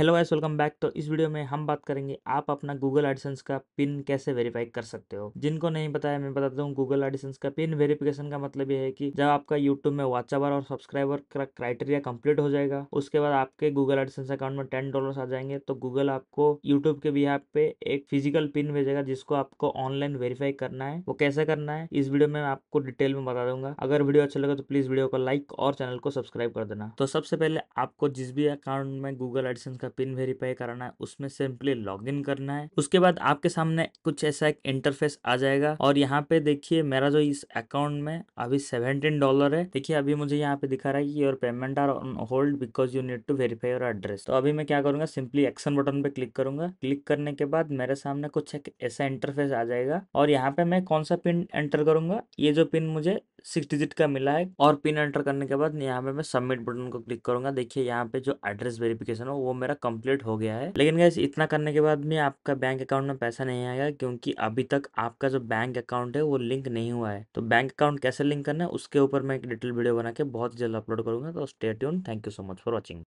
hello guys welcome back तो इस video में हम बात करेंगे आप अपना गूगल एडिसंस का पिन कैसे वेरीफाई कर सकते हो जिनको नहीं पता है मैं बताता हूँ गूगल एडिसंस का पिन वेरिफिकेशन का मतलब ये है कि जब आपका यूट्यूब में वाचावर और सब्सक्राइबर का क्राइटेरिया कंप्लीट हो जाएगा उसके बाद आपके गूगल एडिसंस अकाउंट में टेन डॉलर आ जाएंगे तो गूगल आपको यूट्यूब के बिहार पे एक फिजिकल पिन भेजेगा जिसको आपको ऑनलाइन वेरीफाई करना है वो कैसे करना है इस वीडियो में आपको डिटेल में बता दूंगा अगर वीडियो अच्छा लगे तो प्लीज वीडियो को लाइक और चैनल को सब्सक्राइब कर देना तो सबसे पहले आपको जिस भी अकाउंट में गूगल एडिसंस आपका पिन वेरीफाई कराना है उसमें सिंपली लॉगिन करना है उसके बाद आपके सामने कुछ ऐसा एक इंटरफेस आ जाएगा और यहाँ पे देखिए मेरा जो इस अकाउंट में अभी सेवेंटीन डॉलर है देखिए अभी मुझे यहाँ पे दिखा रहा है कि your payment are on hold because you need to verify your address तो अभी मैं क्या करूंगा सिंपली एक्शन बटन पे क्लिक करूंगा क्लिक करने के बाद मेरे सामने कुछ एक ऐसा इंटरफेस आ जाएगा और यहाँ पे मैं कौन सा पिन एंटर करूंगा ये जो पिन मुझे सिक्स डिजिट का मिला है और पिन एंटर करने के बाद यहाँ पे मैं सबमिट बटन को क्लिक करूंगा देखिए यहाँ पे जो एड्रेस वेरिफिकेशन हो वो मेरा कंप्लीट हो गया है लेकिन गैस इतना करने के बाद में आपका बैंक अकाउंट में पैसा नहीं आएगा क्योंकि अभी तक आपका जो बैंक अकाउंट है वो लिंक नहीं हुआ है तो बैंक अकाउंट कैसे लिंक करना है उसके ऊपर मैं एक डिटेल वीडियो बना के बहुत जल्द अपलोड करूंगा तो स्टेट thank you so much for watching